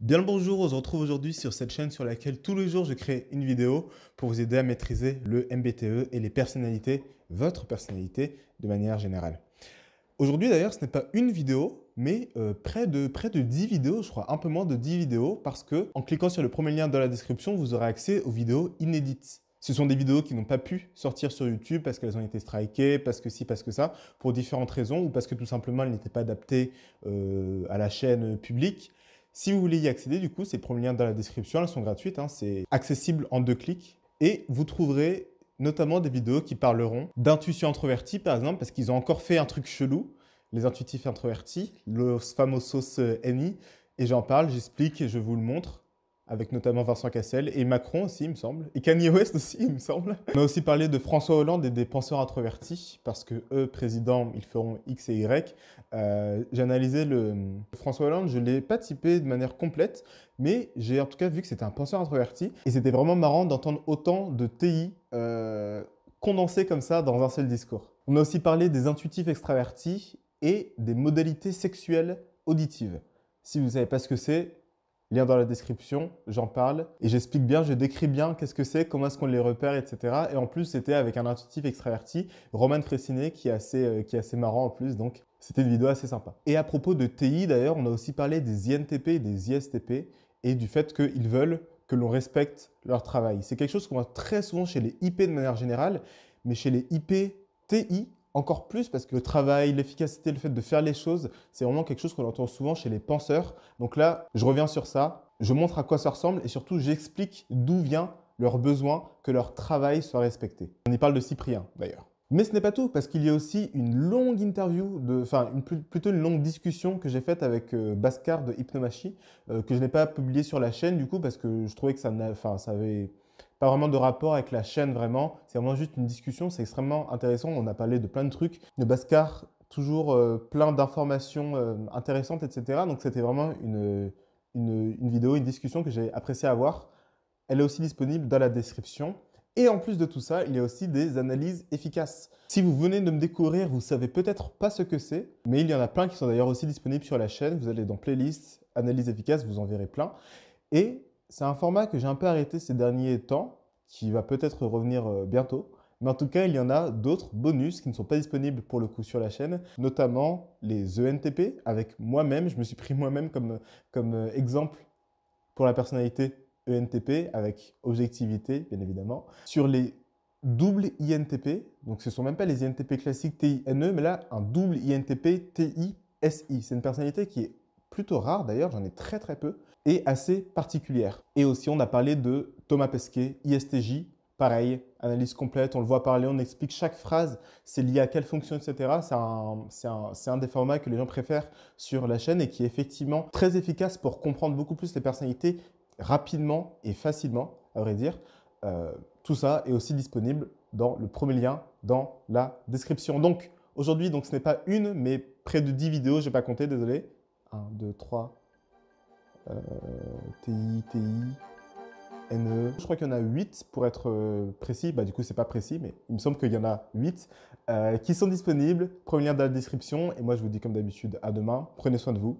Bien le bonjour, on se retrouve aujourd'hui sur cette chaîne sur laquelle tous les jours je crée une vidéo pour vous aider à maîtriser le MBTE et les personnalités, votre personnalité de manière générale. Aujourd'hui d'ailleurs ce n'est pas une vidéo mais euh, près, de, près de 10 vidéos, je crois un peu moins de 10 vidéos parce que en cliquant sur le premier lien dans la description vous aurez accès aux vidéos inédites. Ce sont des vidéos qui n'ont pas pu sortir sur YouTube parce qu'elles ont été strikées, parce que si, parce que ça, pour différentes raisons, ou parce que tout simplement elles n'étaient pas adaptées euh, à la chaîne publique. Si vous voulez y accéder, du coup, ces premiers liens dans la description, elles sont gratuites, hein. c'est accessible en deux clics. Et vous trouverez notamment des vidéos qui parleront d'intuition introvertie, par exemple, parce qu'ils ont encore fait un truc chelou, les intuitifs introvertis, le fameux sauce euh, et j'en parle, j'explique et je vous le montre avec notamment Vincent Cassel et Macron aussi, il me semble, et Kanye West aussi, il me semble. On a aussi parlé de François Hollande et des penseurs introvertis, parce que eux, président, ils feront X et Y. Euh, j'ai analysé le François Hollande, je ne l'ai pas typé de manière complète, mais j'ai en tout cas vu que c'était un penseur introverti, et c'était vraiment marrant d'entendre autant de TI euh, condensés comme ça dans un seul discours. On a aussi parlé des intuitifs extravertis et des modalités sexuelles auditives. Si vous ne savez pas ce que c'est, Lien dans la description, j'en parle et j'explique bien, je décris bien qu'est-ce que c'est, comment est-ce qu'on les repère, etc. Et en plus, c'était avec un intuitif extraverti, Roman Fressinet, qui est assez, euh, qui est assez marrant en plus, donc c'était une vidéo assez sympa. Et à propos de TI d'ailleurs, on a aussi parlé des INTP et des ISTP et du fait qu'ils veulent que l'on respecte leur travail. C'est quelque chose qu'on voit très souvent chez les IP de manière générale, mais chez les IP TI, encore plus parce que le travail, l'efficacité, le fait de faire les choses, c'est vraiment quelque chose qu'on entend souvent chez les penseurs. Donc là, je reviens sur ça, je montre à quoi ça ressemble et surtout j'explique d'où vient leur besoin que leur travail soit respecté. On y parle de Cyprien d'ailleurs. Mais ce n'est pas tout, parce qu'il y a aussi une longue interview, enfin plutôt une longue discussion que j'ai faite avec euh, Bascar de Hypnomachie, euh, que je n'ai pas publié sur la chaîne du coup, parce que je trouvais que ça avait pas vraiment de rapport avec la chaîne vraiment. C'est vraiment juste une discussion, c'est extrêmement intéressant. On a parlé de plein de trucs. De Bascar, toujours euh, plein d'informations euh, intéressantes, etc. Donc c'était vraiment une, une, vidéo, une discussion que j'ai apprécié avoir. Elle est aussi disponible dans la description. Et en plus de tout ça, il y a aussi des analyses efficaces. Si vous venez de me découvrir, vous savez peut-être pas ce que c'est, mais il y en a plein qui sont d'ailleurs aussi disponibles sur la chaîne. Vous allez dans playlist, analyse efficace vous en verrez plein. Et c'est un format que j'ai un peu arrêté ces derniers temps, qui va peut-être revenir euh, bientôt. Mais en tout cas, il y en a d'autres bonus qui ne sont pas disponibles pour le coup sur la chaîne, notamment les ENTP avec moi-même. Je me suis pris moi-même comme, comme euh, exemple pour la personnalité ENTP avec objectivité, bien évidemment. Sur les doubles INTP, donc ce ne sont même pas les INTP classiques TINE, mais là, un double INTP TI. C'est une personnalité qui est plutôt rare d'ailleurs, j'en ai très très peu, et assez particulière. Et aussi, on a parlé de Thomas Pesquet, ISTJ, pareil, analyse complète, on le voit parler, on explique chaque phrase, c'est lié à quelle fonction, etc. C'est un, un, un, des formats que les gens préfèrent sur la chaîne et qui est effectivement très efficace pour comprendre beaucoup plus les personnalités rapidement et facilement, à vrai dire. Euh, tout ça est aussi disponible dans le premier lien dans la description. Donc aujourd'hui, donc ce n'est pas une, mais près de 10 vidéos, je n'ai pas compté, désolé. 1, 2, 3. T-I, N-E. Je crois qu'il y en a 8 pour être euh, précis. Bah, du coup, c'est pas précis, mais il me semble qu'il y en a 8 euh, qui sont disponibles. Premier lien dans la description. Et moi, je vous dis comme d'habitude, à demain. Prenez soin de vous.